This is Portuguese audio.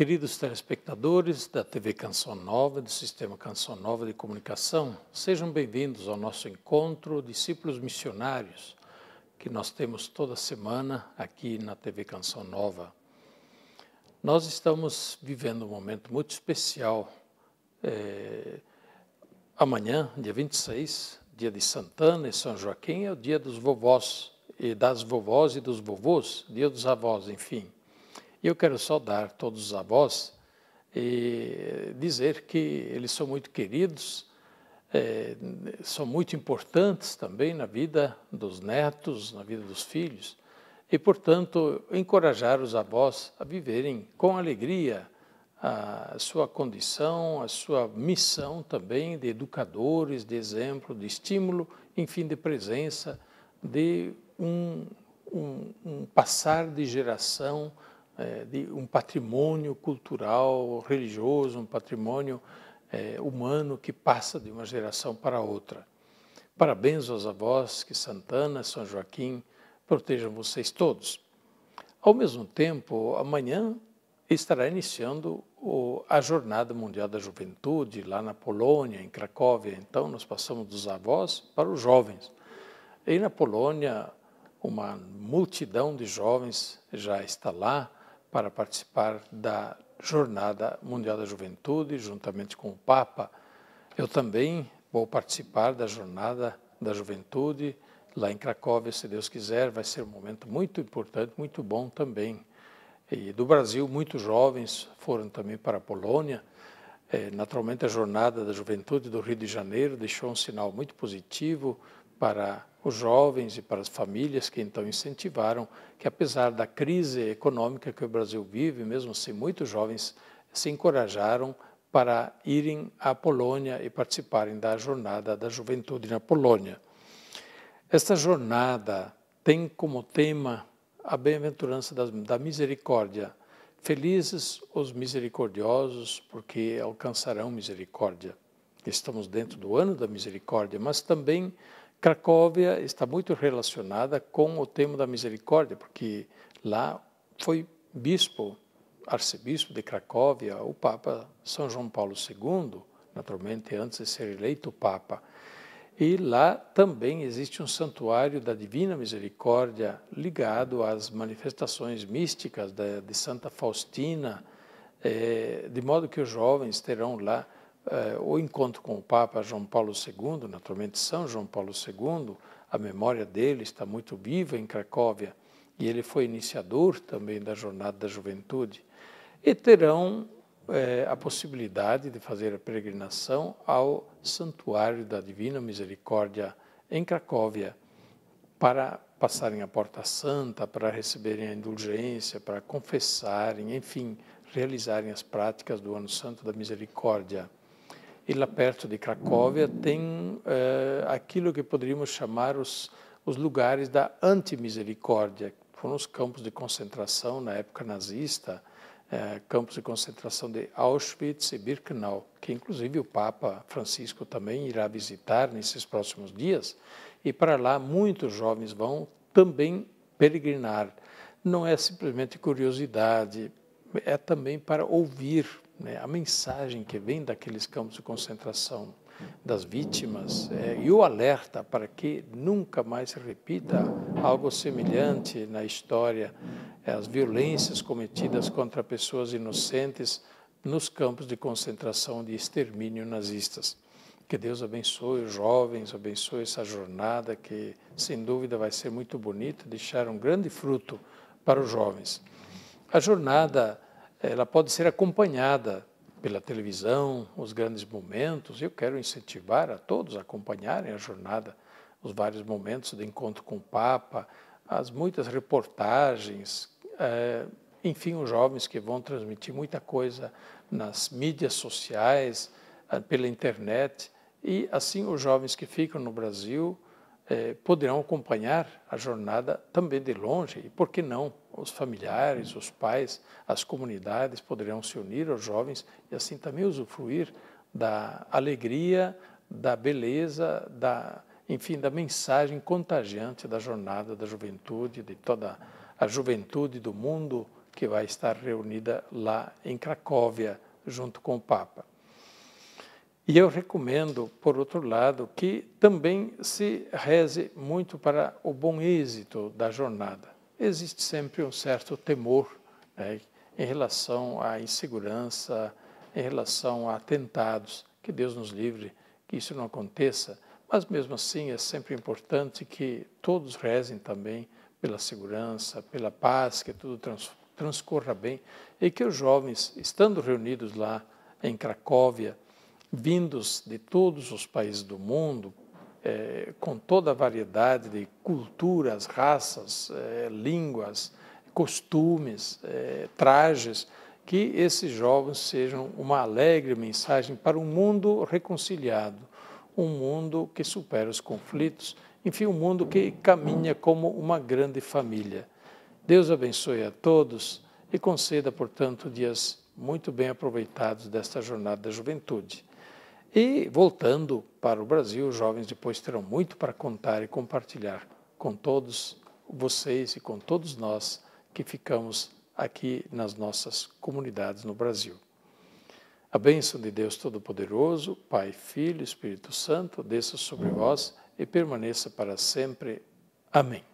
Queridos telespectadores da TV Canção Nova, do Sistema Canção Nova de Comunicação, sejam bem-vindos ao nosso encontro Discípulos Missionários, que nós temos toda semana aqui na TV Canção Nova. Nós estamos vivendo um momento muito especial. É, amanhã, dia 26, dia de Santana e São Joaquim, é o dia dos vovós, e das vovós e dos vovôs, dia dos avós, enfim. E eu quero saudar todos os avós e dizer que eles são muito queridos, é, são muito importantes também na vida dos netos, na vida dos filhos, e, portanto, encorajar os avós a viverem com alegria a sua condição, a sua missão também de educadores, de exemplo, de estímulo, enfim, de presença, de um, um, um passar de geração é, de um patrimônio cultural, religioso, um patrimônio é, humano que passa de uma geração para outra. Parabéns aos avós, que Santana, São Joaquim protejam vocês todos. Ao mesmo tempo, amanhã estará iniciando o, a Jornada Mundial da Juventude, lá na Polônia, em Cracóvia. Então, nós passamos dos avós para os jovens. E na Polônia, uma multidão de jovens já está lá para participar da Jornada Mundial da Juventude, juntamente com o Papa. Eu também vou participar da Jornada da Juventude lá em Cracóvia, se Deus quiser. Vai ser um momento muito importante, muito bom também. E do Brasil, muitos jovens foram também para a Polônia. É, naturalmente, a Jornada da Juventude do Rio de Janeiro deixou um sinal muito positivo para os jovens e para as famílias que então incentivaram que, apesar da crise econômica que o Brasil vive, mesmo assim muitos jovens se encorajaram para irem à Polônia e participarem da Jornada da Juventude na Polônia. Esta jornada tem como tema a bem-aventurança da, da misericórdia. Felizes os misericordiosos, porque alcançarão misericórdia. Estamos dentro do ano da misericórdia, mas também Cracóvia está muito relacionada com o tema da misericórdia, porque lá foi bispo, arcebispo de Cracóvia, o Papa São João Paulo II, naturalmente antes de ser eleito Papa. E lá também existe um santuário da Divina Misericórdia ligado às manifestações místicas de, Santa Faustina, eh, de modo que os jovens terão lá eh, o encontro com o Papa João Paulo II, naturalmente São João Paulo II, a memória dele está muito viva em Cracóvia e ele foi iniciador também da Jornada da Juventude, e terão eh, a possibilidade de fazer a peregrinação ao Santuário da Divina Misericórdia em Cracóvia, para passarem a Porta Santa, para receberem a indulgência, para confessarem, enfim, realizarem as práticas do Ano Santo da Misericórdia e lá perto de Cracóvia tem eh, aquilo que poderíamos chamar os, os lugares da antimisericórdia, foram os campos de concentração na época nazista, eh, campos de concentração de Auschwitz e Birkenau, que inclusive o Papa Francisco também irá visitar nesses próximos dias, e para lá muitos jovens vão também peregrinar. Não é simplesmente curiosidade, é também para ouvir né? A mensagem que vem daqueles campos de concentração das vítimas é, e o alerta para que nunca mais se repita algo semelhante na história, é, as violências cometidas contra pessoas inocentes nos campos de concentração de extermínio nazistas. Que Deus abençoe os jovens, abençoe essa jornada que, sem dúvida, vai ser muito bonita, deixar um grande fruto para os jovens. A jornada ela pode ser acompanhada pela televisão, os grandes momentos. Eu quero incentivar a todos a acompanharem a jornada, os vários momentos do encontro com o Papa, as muitas reportagens, é, enfim, os jovens que vão transmitir muita coisa nas mídias sociais, eh, pela internet. E assim, os jovens que ficam no Brasil eh, poderão acompanhar a jornada também de longe, e por que não? Os familiares, os pais, as comunidades poderão se unir aos jovens e assim também usufruir da alegria, da beleza, da, enfim, da mensagem contagiante da jornada da juventude, de toda a juventude do mundo que vai estar reunida lá em Cracóvia, junto com o Papa. E eu recomendo, por outro lado, que também se reze muito para o bom êxito da jornada. Existe sempre um certo temor né, em relação à insegurança, em relação a atentados. Que Deus nos livre que isso não aconteça. Mas mesmo assim é sempre importante que todos rezem também pela segurança, pela paz, que tudo transcorra bem e que os jovens, estando reunidos lá em Cracóvia, vindos de todos os países do mundo, é, com toda a variedade de culturas, raças, é, línguas, costumes, é, trajes, que esses jovens sejam uma alegre mensagem para um mundo reconciliado, um mundo que supera os conflitos, enfim, um mundo que caminha como uma grande família. Deus abençoe a todos e conceda, portanto, dias muito bem aproveitados desta jornada da juventude. E voltando para o Brasil, os jovens depois terão muito para contar e compartilhar com todos vocês e com todos nós que ficamos aqui nas nossas comunidades no Brasil. A bênção de Deus Todo-Poderoso, Pai, Filho, Espírito Santo, desça sobre vós e permaneça para sempre. Amém.